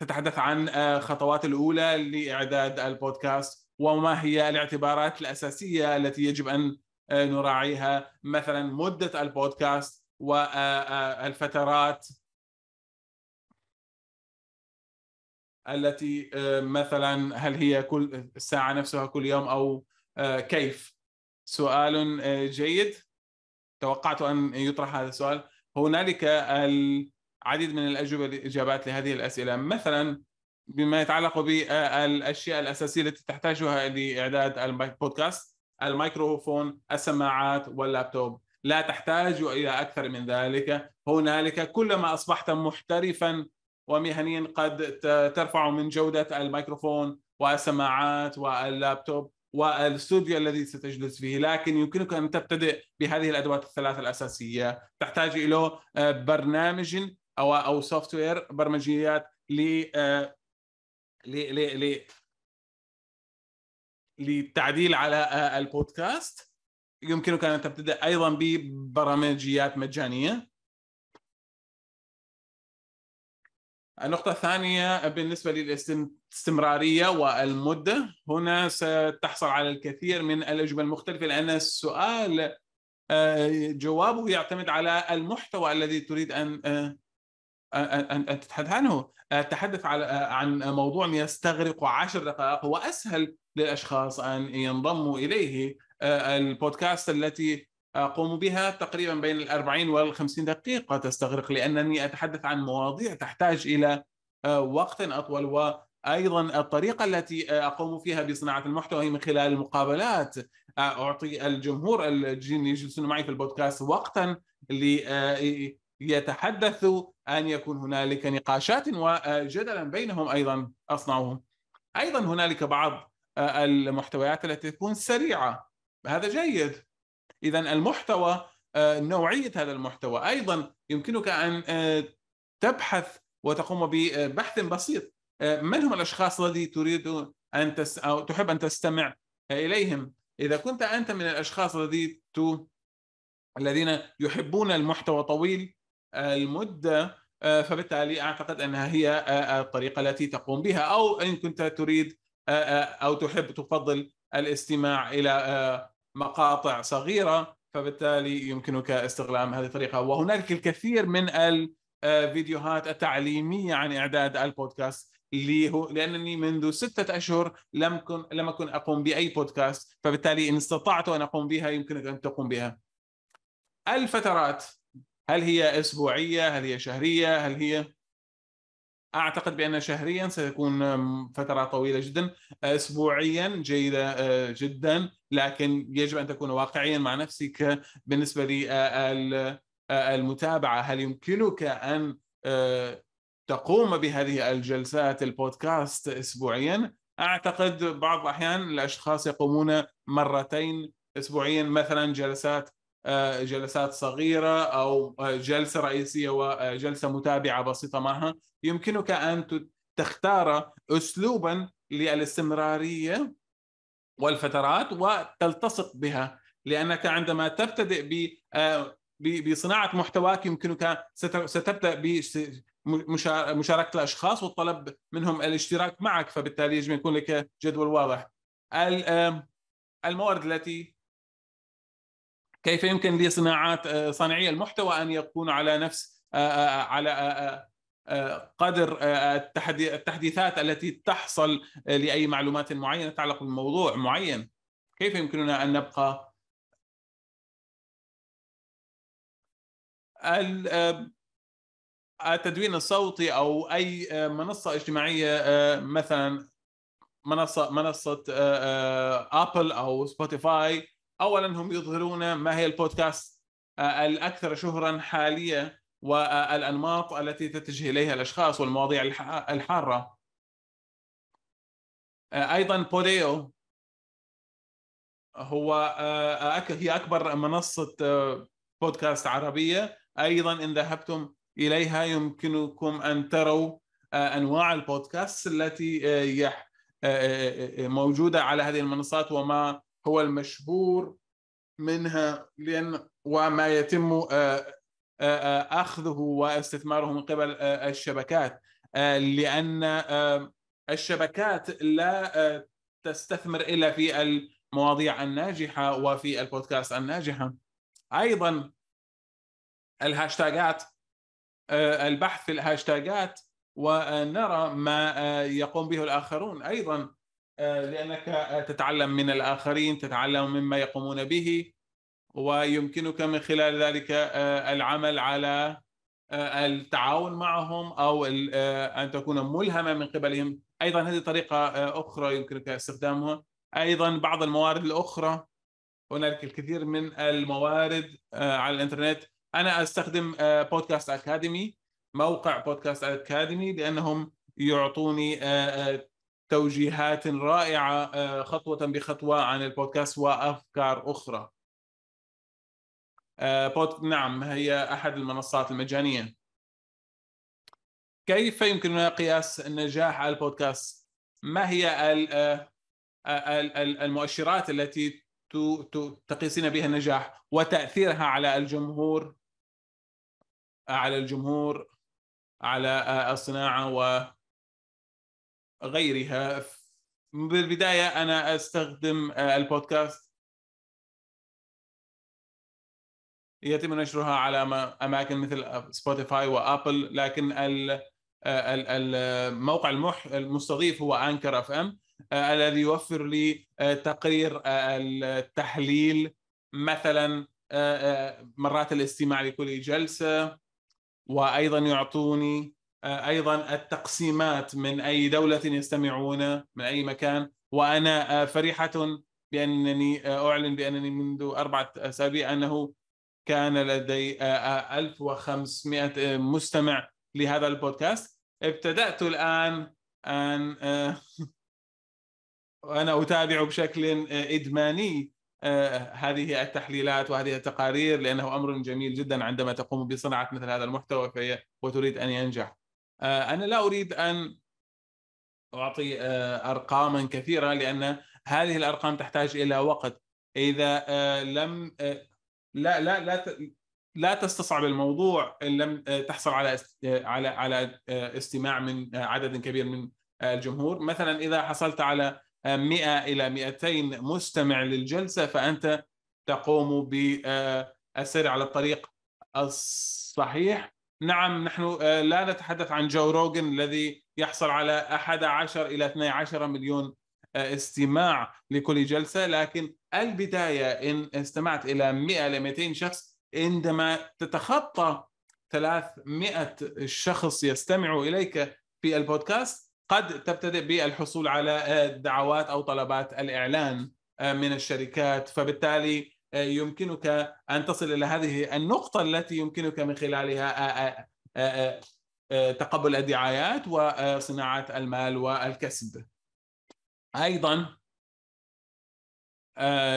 تتحدث عن الخطوات آه، الاولى لاعداد البودكاست وما هي الاعتبارات الاساسيه التي يجب ان آه، نراعيها مثلا مده البودكاست والفترات آه، التي مثلا هل هي كل الساعه نفسها كل يوم او كيف؟ سؤال جيد توقعت ان يطرح هذا السؤال هنالك العديد من الأجوبة الإجابات لهذه الأسئلة مثلا بما يتعلق بالأشياء الأساسية التي تحتاجها لإعداد البودكاست الميكروفون السماعات واللابتوب لا تحتاج إلى أكثر من ذلك هنالك كلما أصبحت محترفا ومهنيا قد ترفع من جودة الميكروفون والسماعات واللابتوب والاستوديو الذي ستجلس فيه لكن يمكنك أن تبتدئ بهذه الأدوات الثلاثة الأساسية تحتاج إلى آه، برنامج أو أو سوفت وير برمجيات آه، ل للتعديل على آه، البودكاست يمكنك ان تبتدأ ايضا ببرامجيات مجانيه النقطة الثانية بالنسبة للاستمتاع الاستمراريه والمده هنا ستحصل على الكثير من الاجوبه المختلفه لان السؤال آه، جوابه يعتمد على المحتوى الذي تريد ان آه، ان ان تتحدث عنه التحدث آه، عن موضوع يستغرق عشر دقائق هو اسهل للاشخاص ان ينضموا اليه البودكاست التي اقوم بها تقريبا بين ال 40 وال 50 دقيقه تستغرق لانني اتحدث عن مواضيع تحتاج الى وقت اطول ايضا الطريقه التي آه، اقوم فيها بصناعه المحتوى هي من خلال المقابلات آه، اعطي الجمهور الذين يجلسون معي في البودكاست وقتا ليتحدثوا آه، ان يكون هنالك نقاشات وجدلا بينهم ايضا اصنعه ايضا هنالك بعض المحتويات التي تكون سريعه هذا جيد اذا المحتوى نوعيه هذا المحتوى ايضا يمكنك ان تبحث وتقوم ببحث بسيط من هم الأشخاص الذي تريد أن تس... أو تحب أن تستمع إليهم إذا كنت أنت من الأشخاص الذي ت... الذين يحبون المحتوى طويل المدة آه، فبالتالي أعتقد أنها هي آه، الطريقة التي تقوم بها أو إن كنت تريد آه، أو تحب تفضل الاستماع إلى مقاطع صغيرة فبالتالي يمكنك استخدام هذه الطريقة وهنالك الكثير من الفيديوهات التعليمية عن إعداد البودكاست هو لانني منذ سته اشهر لم كن لم اكن اقوم باي بودكاست فبالتالي ان استطعت ان اقوم بها يمكنك ان تقوم بها. الفترات هل هي اسبوعيه؟ هل هي شهريه؟ هل هي اعتقد بان شهريا ستكون فتره طويله جدا، اسبوعيا جيده آه، جدا لكن يجب ان تكون واقعيا مع نفسك بالنسبه للمتابعه آه، آه، هل يمكنك ان تقوم بهذه الجلسات البودكاست اسبوعيا اعتقد بعض الاحيان الاشخاص يقومون مرتين اسبوعيا مثلا جلسات آه، جلسات صغيره او آه، جلسه رئيسيه وجلسه آه، متابعه بسيطه معها يمكنك ان تختار اسلوبا للاستمراريه والفترات وتلتصق بها لانك عندما تبتدئ ب بصناعه محتواك يمكنك ستبدا مشاركه الاشخاص والطلب منهم الاشتراك معك فبالتالي يجب ان يكون لك جدول واضح الموارد التي كيف يمكن لصناعات آه، صانعي المحتوى ان يكونوا على نفس آه، آه، على قدر التحديثات التي تحصل لاي معلومات معينه تتعلق بموضوع معين كيف يمكننا ان نبقى ال التدوين الصوتي او اي آه، منصه اجتماعيه آه، مثلا منصه منصه ابل آه، او سبوتيفاي اولا هم يظهرون ما هي البودكاست الاكثر شهرا حاليا والانماط التي تتجه اليها الاشخاص والمواضيع الحاره ايضا بوديو هو هي اكبر منصه بودكاست عربيه ايضا ان ذهبتم اليها يمكنكم ان تروا آه، انواع البودكاست التي آه، آه، موجوده على هذه المنصات وما هو المشهور منها لان وما يتم اخذه واستثماره من قبل الشبكات لان الشبكات لا تستثمر الا في المواضيع الناجحه وفي البودكاست الناجحه ايضا الهاشتاجات آه، البحث في الهاشتاجات ونرى ما آه، يقوم به الآخرون أيضا آه، لأنك تتعلم من الآخرين تتعلم مما يقومون به ويمكنك من خلال ذلك العمل على التعاون معهم أو أن تكون ملهمة من قبلهم أيضا هذه طريقة أخرى يمكنك استخدامها أيضا بعض الموارد الأخرى هناك الكثير من الموارد على الإنترنت انا استخدم آه، بودكاست اكاديمي موقع بودكاست اكاديمي لانهم يعطوني آه، آه، توجيهات رائعه خطوه بخطوه عن البودكاست وافكار اخرى. بود... نعم هي احد المنصات المجانيه. كيف يمكننا قياس نجاح البودكاست؟ ما هي المؤشرات التي تقيسين بها النجاح وتاثيرها على الجمهور على الجمهور على آه، الصناعه وغيرها بالبدايه انا استخدم آه، البودكاست يتم نشرها على اماكن مثل سبوتيفاي آه، وابل لكن الموقع المستضيف هو انكر اف ام الذي يوفر لي تقرير التحليل مثلا مرات الاستماع لكل جلسه وايضا يعطوني آه، ايضا التقسيمات من اي دوله يستمعون من اي مكان وانا آه، فرحه بانني آه، اعلن بانني منذ اربعه اسابيع انه كان لدي 1500 مستمع لهذا البودكاست ابتدات الان ان وانا اتابع بشكل ادماني آه، هذه التحليلات وهذه التقارير لانه امر جميل جدا عندما تقوم بصناعه مثل هذا المحتوى في وتريد ان ينجح. آه، انا لا اريد ان اعطي آه، ارقاما كثيره لان هذه الارقام تحتاج الى وقت اذا لم لا لا لا لا تستصعب الموضوع ان لم تحصل على على على استماع من عدد كبير من الجمهور مثلا اذا حصلت على 100 إلى 200 مستمع للجلسة فأنت تقوم بالسير على الطريق الصحيح نعم نحن آه، لا نتحدث عن جو روغن الذي يحصل على 11 إلى 12 مليون آه، استماع لكل جلسة لكن البداية إن استمعت إلى 100 إلى 200 شخص عندما تتخطى 300 شخص يستمع إليك في البودكاست قد تبتدئ بالحصول على آه، دعوات او طلبات الاعلان آه، من الشركات فبالتالي آه، يمكنك ان تصل الى هذه النقطه التي يمكنك من خلالها تقبل الدعايات وصناعه المال والكسب. ايضا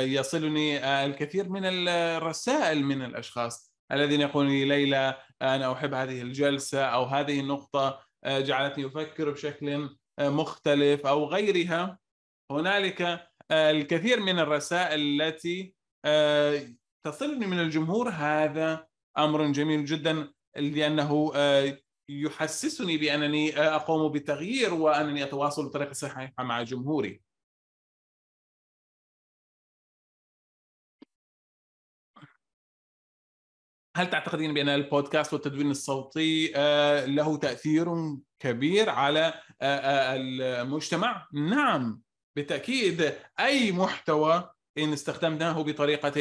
يصلني الكثير من الرسائل من الاشخاص الذين يقولون لي ليلى انا احب هذه الجلسه او هذه النقطه آه، جعلتني افكر بشكل آه، مختلف او غيرها هنالك آه، الكثير من الرسائل التي تصلني من الجمهور هذا امر جميل جدا لانه يحسسني بانني اقوم بتغيير وانني اتواصل بطريقه صحيحه مع جمهوري هل تعتقدين بان البودكاست والتدوين الصوتي آه، له تاثير كبير على آه، آه، المجتمع؟ نعم بالتاكيد اي محتوى ان استخدمناه بطريقه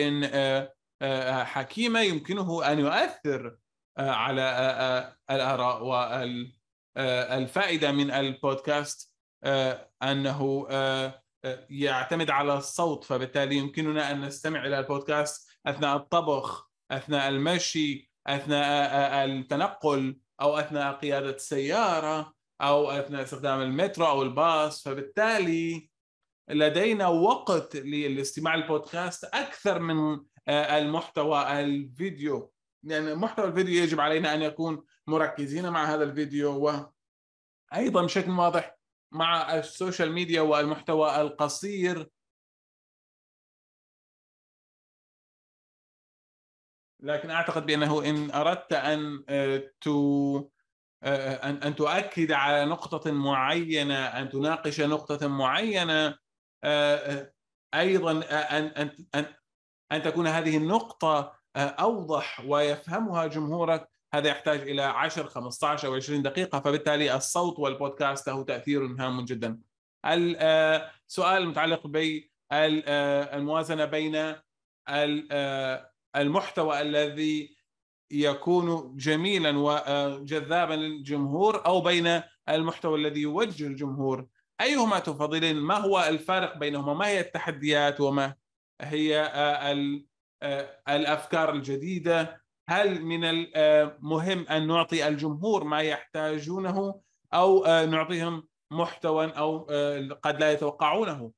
حكيمه يمكنه ان يؤثر على الاراء والفائده من البودكاست انه يعتمد على الصوت فبالتالي يمكننا ان نستمع الى البودكاست اثناء الطبخ اثناء المشي اثناء التنقل او اثناء قياده السياره او اثناء استخدام المترو او الباص فبالتالي لدينا وقت للاستماع للبودكاست اكثر من المحتوى الفيديو يعني محتوى الفيديو يجب علينا ان يكون مركزين مع هذا الفيديو وايضا بشكل واضح مع السوشيال ميديا والمحتوى القصير لكن اعتقد بانه ان اردت ان آه، تو آه، آه، ان ان تؤكد على نقطه معينه ان تناقش نقطه معينه ايضا ان ان ان ان تكون هذه النقطه اوضح ويفهمها جمهورك هذا يحتاج الى 10 15 او 20 دقيقه فبالتالي الصوت والبودكاست له تاثير هام جدا. السؤال المتعلق بالموازنه بين المحتوى الذي يكون جميلا وجذابا آه، للجمهور او بين المحتوى الذي يوجه الجمهور ايهما تفضلين ما هو الفارق بينهما ما هي التحديات وما هي آه، آه، الافكار الجديده هل من المهم ان نعطي الجمهور ما يحتاجونه او نعطيهم محتوى او قد لا يتوقعونه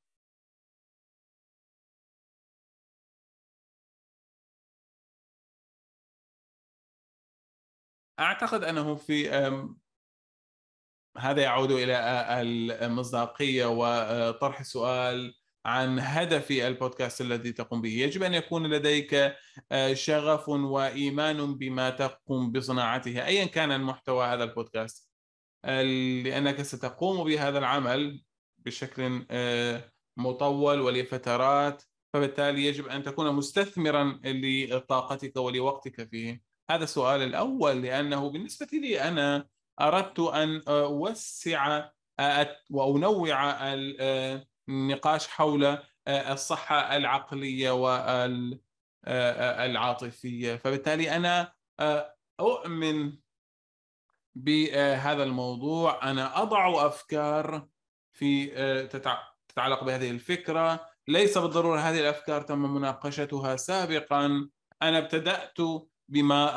اعتقد انه في هذا يعود الى المصداقيه وطرح سؤال عن هدف البودكاست الذي تقوم به يجب أن يكون لديك شغف وإيمان بما تقوم بصناعته أيا كان محتوى هذا البودكاست لأنك ستقوم بهذا العمل بشكل مطول ولفترات فبالتالي يجب أن تكون مستثمرا لطاقتك ولوقتك فيه هذا السؤال الاول لانه بالنسبه لي انا اردت ان اوسع وانوع النقاش حول آه، الصحه العقليه والعاطفيه آه، فبالتالي انا آه، اؤمن بهذا الموضوع انا اضع افكار في تتعلق بهذه الفكره ليس بالضروره هذه الافكار تم مناقشتها سابقا انا ابتدات بما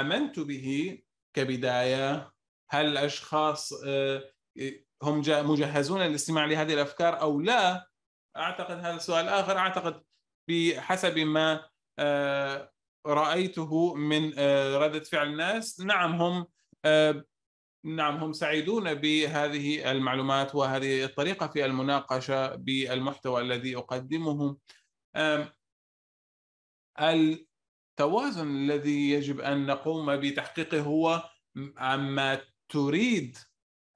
آمنت به كبداية هل الأشخاص هم مجهزون للاستماع لهذه الأفكار أو لا أعتقد هذا سؤال آخر أعتقد بحسب ما رأيته من ردة فعل الناس نعم هم نعم هم سعيدون بهذه المعلومات وهذه الطريقة في المناقشة بالمحتوى الذي أقدمه التوازن الذي يجب ان نقوم بتحقيقه هو عما تريد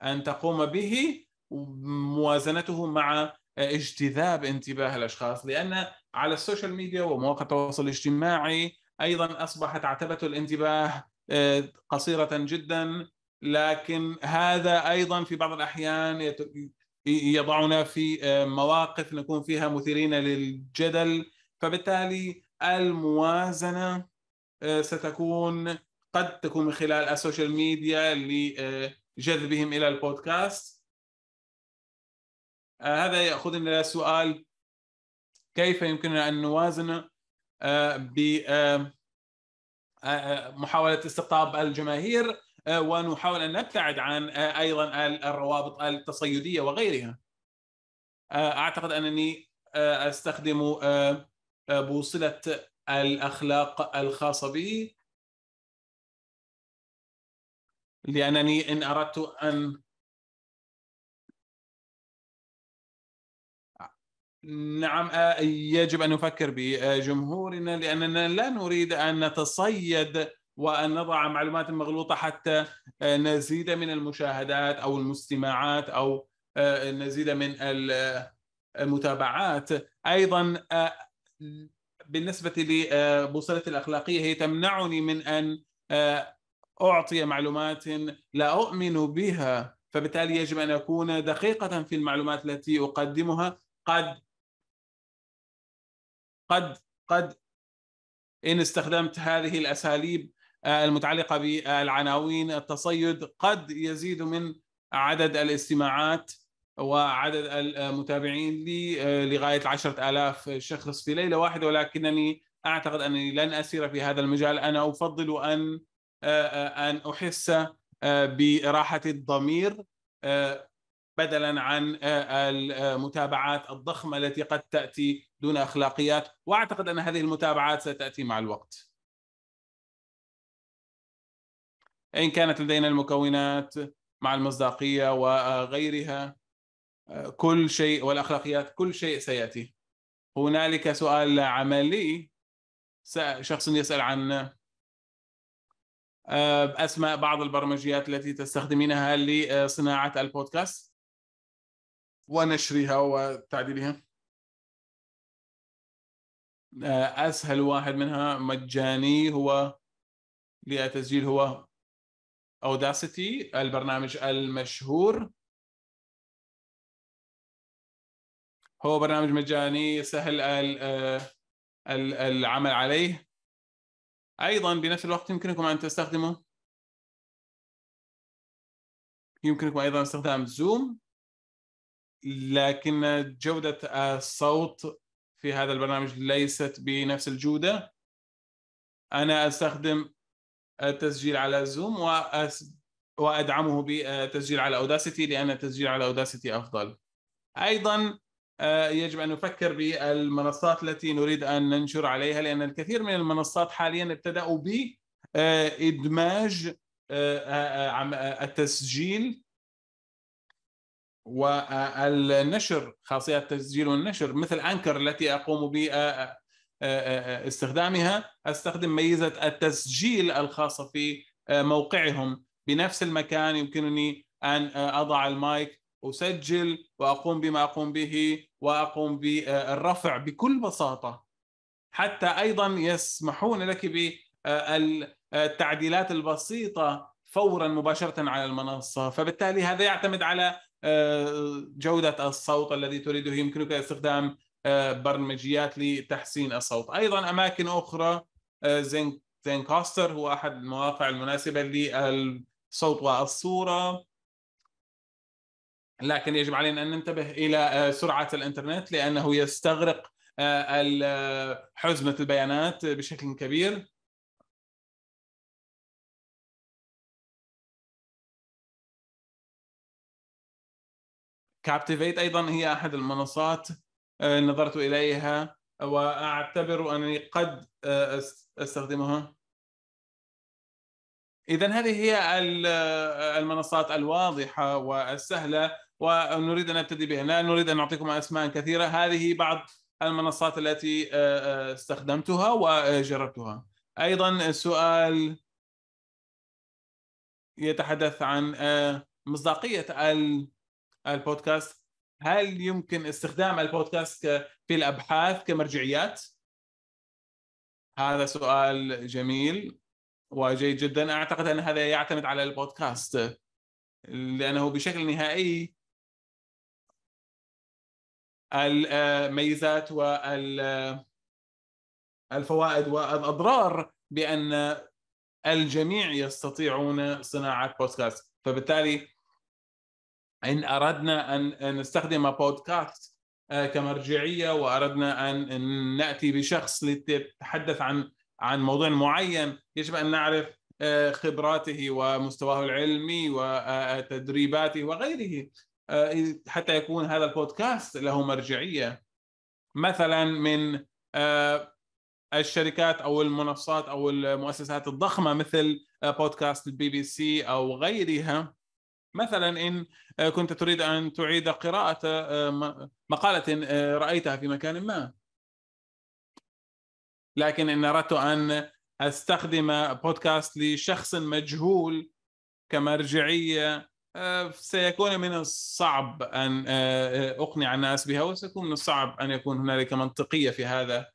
ان تقوم به موازنته مع اجتذاب انتباه الاشخاص لان على السوشيال ميديا ومواقع التواصل الاجتماعي ايضا اصبحت عتبه الانتباه آه، قصيره جدا لكن هذا ايضا في بعض الاحيان يضعنا في آه، مواقف نكون فيها مثيرين للجدل فبالتالي الموازنه آه، ستكون قد تكون من خلال السوشيال ميديا لجذبهم الى البودكاست آه، هذا ياخذنا الى سؤال كيف يمكننا ان نوازن آه، ب محاوله استقطاب الجماهير ونحاول ان نبتعد عن ايضا الروابط التصيديه وغيرها اعتقد انني استخدم آه، بوصلة الأخلاق الخاصة به لأنني إن أردت أن نعم آه، يجب أن نفكر بجمهورنا لأننا لا نريد أن نتصيد وأن نضع معلومات مغلوطة حتى آه، نزيد من المشاهدات أو المستماعات أو نزيد من المتابعات أيضا بالنسبة لبوصلة آه، الأخلاقية هي تمنعني من أن آه، أعطي معلومات لا أؤمن بها فبالتالي يجب أن أكون دقيقة في المعلومات التي أقدمها قد قد قد إن استخدمت هذه الأساليب آه، المتعلقة بالعناوين التصيد قد يزيد من عدد الاستماعات وعدد المتابعين لي آه، لغاية عشرة آلاف شخص في ليلة واحدة ولكنني أعتقد أنني لن أسير في هذا المجال أنا أفضل أن آه، آه، أن أحس براحة الضمير بدلا عن المتابعات الضخمة التي قد تأتي دون أخلاقيات وأعتقد أن هذه المتابعات ستأتي مع الوقت إن كانت لدينا المكونات مع المصداقية وغيرها كل شيء والاخلاقيات كل شيء سياتي هنالك سؤال عملي شخص يسال عن آه، اسماء بعض البرمجيات التي تستخدمينها لصناعه البودكاست ونشرها وتعديلها آه، اسهل واحد منها مجاني هو للتسجيل هو اوداسيتي البرنامج المشهور هو برنامج مجاني سهل آه، العمل عليه ايضا بنفس الوقت يمكنكم ان تستخدموا يمكنكم ايضا استخدام زوم لكن جوده الصوت في هذا البرنامج ليست بنفس الجوده انا استخدم التسجيل على زوم وادعمه بالتسجيل على اوداسيتي لان التسجيل على اوداسيتي افضل ايضا آه، يجب ان نفكر بالمنصات التي نريد ان ننشر عليها لان الكثير من المنصات حاليا ابتداوا بادماج آه، آه، التسجيل والنشر خاصيه التسجيل والنشر مثل انكر التي اقوم باستخدامها استخدم ميزه التسجيل الخاصه في موقعهم بنفس المكان يمكنني ان اضع المايك اسجل واقوم بما اقوم به واقوم بالرفع بكل بساطه حتى ايضا يسمحون لك بالتعديلات البسيطه فورا مباشره على المنصه فبالتالي هذا يعتمد على آه، جوده الصوت الذي تريده يمكنك استخدام آه، برمجيات لتحسين الصوت ايضا اماكن اخرى آه، زين كاستر هو احد المواقع المناسبه للصوت والصوره لكن يجب علينا ان ننتبه الى آه، سرعه الانترنت لانه يستغرق آه، آه، حزمه البيانات بشكل كبير كابتيفيت ايضا هي احد المنصات نظرت اليها واعتبر انني قد استخدمها اذا هذه هي المنصات الواضحه والسهله ونريد ان نبتدي بها لا نريد ان نعطيكم اسماء كثيره هذه بعض المنصات التي آه، آه، استخدمتها وجربتها ايضا السؤال يتحدث عن آه، مصداقيه البودكاست هل يمكن استخدام البودكاست في الابحاث كمرجعيات هذا سؤال جميل وجيد جدا اعتقد ان هذا يعتمد على البودكاست لانه بشكل نهائي الميزات والفوائد والأضرار بأن الجميع يستطيعون صناعة بودكاست فبالتالي إن أردنا أن نستخدم بودكاست آه، كمرجعية وأردنا أن نأتي بشخص ليتحدث عن عن موضوع معين يجب أن نعرف آه، خبراته ومستواه العلمي وتدريباته وغيره آه، حتى يكون هذا البودكاست له مرجعيه مثلا من آه، الشركات او المنصات او المؤسسات الضخمه مثل آه، بودكاست البي بي سي او غيرها مثلا ان كنت تريد ان تعيد قراءه مقاله رايتها في مكان ما لكن ان اردت ان استخدم بودكاست لشخص مجهول كمرجعيه آه، سيكون من الصعب ان آه، آه، اقنع الناس بها وسيكون من الصعب ان يكون هنالك منطقيه في هذا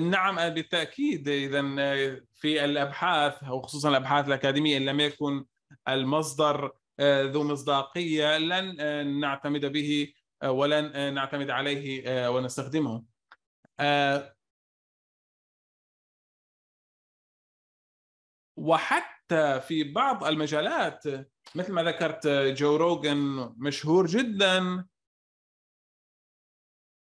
نعم بالتاكيد اذا في الابحاث وخصوصا الابحاث الاكاديميه ان لم يكن المصدر ذو مصداقيه لن نعتمد به ولن نعتمد عليه ونستخدمه وحتى في بعض المجالات مثل ما ذكرت جو روغن مشهور جدا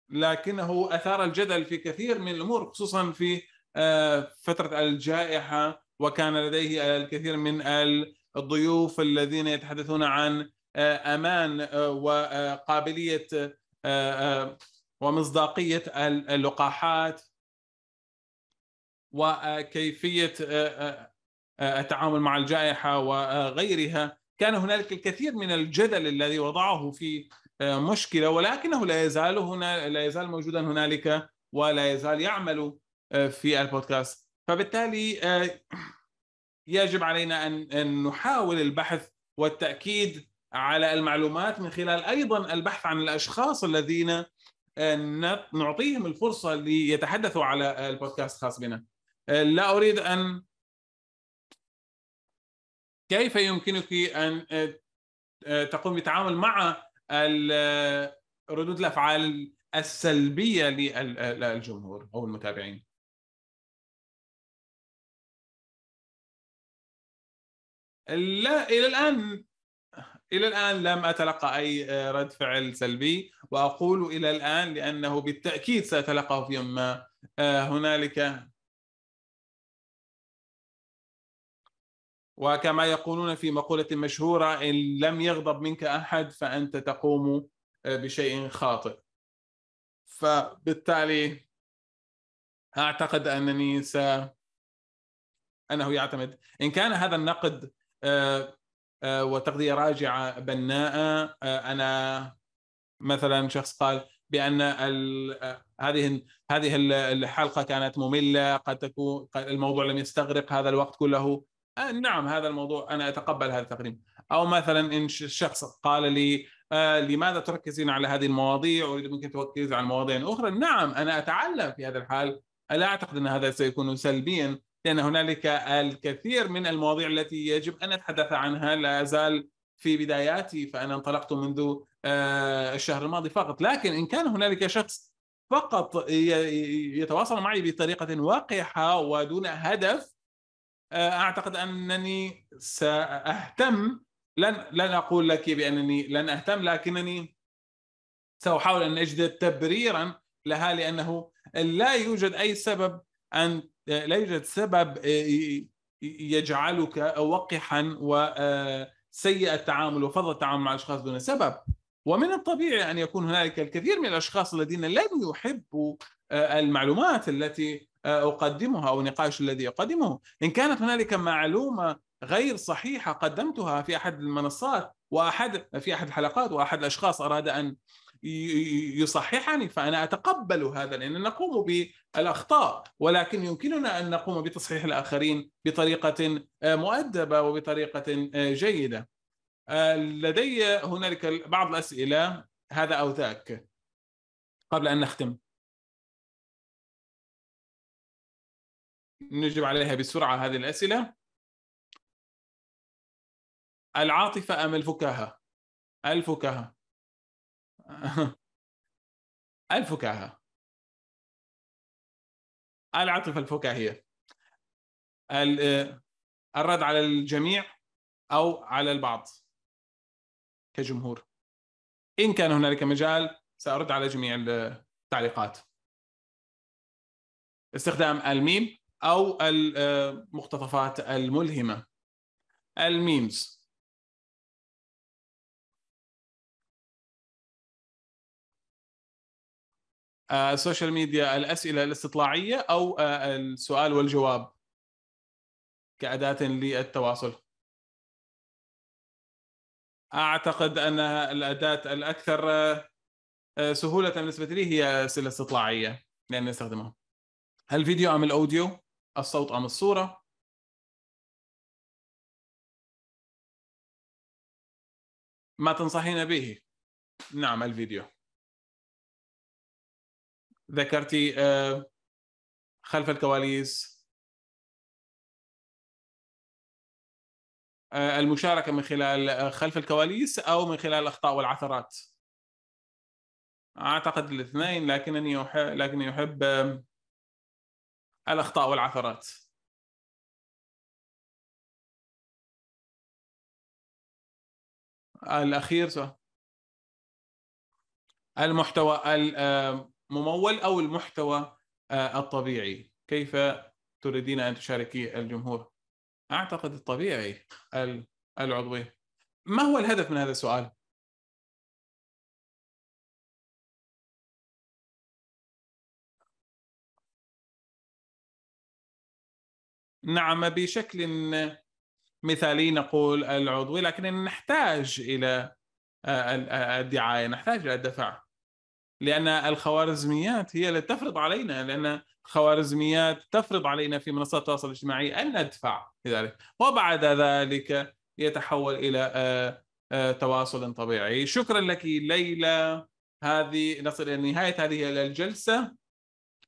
لكنه اثار الجدل في كثير من الامور خصوصا في آه، فتره الجائحه وكان لديه الكثير من الضيوف الذين يتحدثون عن آه، امان آه، وقابليه ومصداقيه اللقاحات وكيفيه آه، التعامل مع الجائحه وغيرها كان هنالك الكثير من الجدل الذي وضعه في آه، مشكله ولكنه لا يزال هنا لا يزال موجودا هنالك ولا يزال يعمل آه، في البودكاست فبالتالي يجب علينا ان نحاول البحث والتاكيد على المعلومات من خلال ايضا البحث عن الاشخاص الذين نعطيهم الفرصه ليتحدثوا على البودكاست خاص بنا لا اريد ان كيف يمكنك ان آه، آه، تقوم بالتعامل مع آه، ردود الافعال السلبيه للجمهور او المتابعين لا الى الان الى الان لم اتلقى اي رد فعل سلبي واقول الى الان لانه بالتاكيد ساتلقاه في يوم ما هنالك وكما يقولون في مقولة مشهورة إن لم يغضب منك أحد فأنت تقوم آه، بشيء خاطئ فبالتالي أعتقد أنني س أنه يعتمد إن كان هذا النقد آه، آه، وتغذية راجعة بناءة أنا مثلا شخص قال بان هذه هذه الحلقه كانت ممله قد تكون الموضوع لم يستغرق هذا الوقت كله آه نعم هذا الموضوع انا اتقبل هذا التقديم او مثلا ان شخص قال لي آه لماذا تركزين على هذه المواضيع اريد ممكن تركز على مواضيع اخرى نعم انا اتعلم في هذا الحال لا اعتقد ان هذا سيكون سلبيا لان هنالك الكثير من المواضيع التي يجب ان اتحدث عنها لا زال في بداياتي فانا انطلقت منذ آه، الشهر الماضي فقط لكن ان كان هنالك شخص فقط يتواصل معي بطريقه وقحه ودون هدف آه، اعتقد انني ساهتم لن لن اقول لك بانني لن اهتم لكنني ساحاول ان اجد تبريرا لها لانه لا يوجد اي سبب ان لا يوجد سبب آه، يجعلك وقحا وسيء آه، التعامل وفضل التعامل مع الاشخاص دون سبب ومن الطبيعي ان يكون هنالك الكثير من الاشخاص الذين لن يحبوا المعلومات التي اقدمها او النقاش الذي اقدمه ان كانت هنالك معلومه غير صحيحه قدمتها في احد المنصات واحد في احد الحلقات واحد الاشخاص اراد ان يصححني فانا اتقبل هذا لان نقوم بالاخطاء ولكن يمكننا ان نقوم بتصحيح الاخرين بطريقه آه، مؤدبه وبطريقه آه، جيده. آه، لدي هنالك بعض الاسئله هذا او ذاك قبل ان نختم. نجب عليها بسرعه هذه الاسئله العاطفه ام الفكاهه الفكاهه الفكاهه العاطفه الفكاهيه الرد على الجميع او على البعض كجمهور ان كان هنالك مجال سارد على جميع التعليقات استخدام الميم او المقتطفات آه، الملهمه الميمز آه، السوشيال ميديا الاسئله الاستطلاعيه او آه، السؤال والجواب كاداه للتواصل اعتقد ان الاداه الاكثر سهوله بالنسبه لي هي الاسئله الاستطلاعيه لان نستخدمها الفيديو ام الاوديو الصوت ام الصوره ما تنصحين به نعم الفيديو ذكرتي آه، خلف الكواليس آه، المشاركه من خلال آه، خلف الكواليس او من خلال الاخطاء والعثرات اعتقد الاثنين لكنني أحب احب الاخطاء والعثرات الاخير سؤال المحتوى الممول او المحتوى آه، الطبيعي كيف تريدين ان تشاركي الجمهور اعتقد الطبيعي العضوي ما هو الهدف من هذا السؤال نعم بشكل مثالي نقول العضوي لكن نحتاج الى آه، آه، الدعايه نحتاج الى الدفع لان الخوارزميات هي التي تفرض علينا لان الخوارزميات تفرض علينا في منصات التواصل الاجتماعي ان ندفع لذلك وبعد ذلك يتحول الى آه، تواصل طبيعي شكرا لك ليلى هذه نصل الى نهايه هذه الجلسه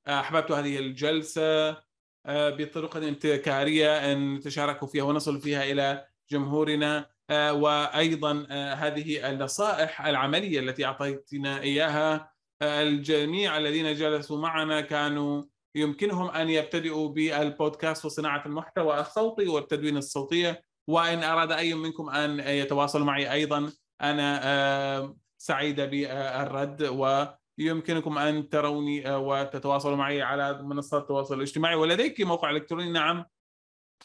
احببت هذه الجلسه آه، بطرق ابتكاريه ان نتشاركوا فيها ونصل فيها الى جمهورنا آه، وايضا آه، هذه النصائح العمليه التي اعطيتنا اياها الجميع الذين جلسوا معنا كانوا يمكنهم ان يبتدئوا بالبودكاست وصناعه المحتوى الصوتي والتدوين الصوتيه وان اراد اي منكم ان يتواصل معي ايضا انا سعيده بالرد و يمكنكم أن تروني آه، وتتواصلوا معي على منصات التواصل الاجتماعي ولديك موقع إلكتروني نعم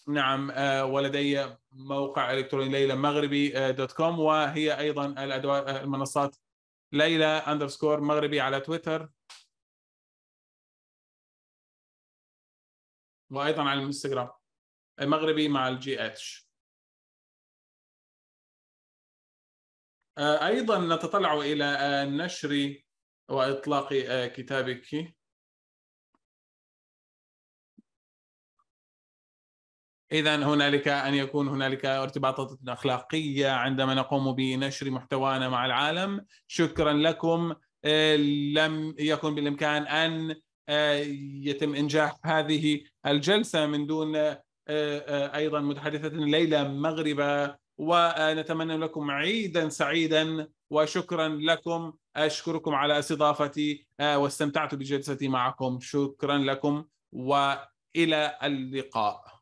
نعم آه، ولدي موقع إلكتروني ليلى مغربي آه، دوت كوم وهي أيضا الأدوات المنصات ليلى أندرسكور مغربي على تويتر وأيضا على الانستغرام مغربي مع الجي اتش ايضا نتطلع الى نشر وإطلاق آه، كتابك إذا هنالك أن يكون هنالك ارتباطات أخلاقية عندما نقوم بنشر محتوانا مع العالم شكرا لكم آه، لم يكن بالإمكان أن آه، يتم إنجاح هذه الجلسة من دون أيضا متحدثة ليلى مغربة ونتمنى لكم عيدا سعيدا وشكرا لكم أشكركم على استضافتي آه، واستمتعت بجلستي معكم شكرا لكم وإلى اللقاء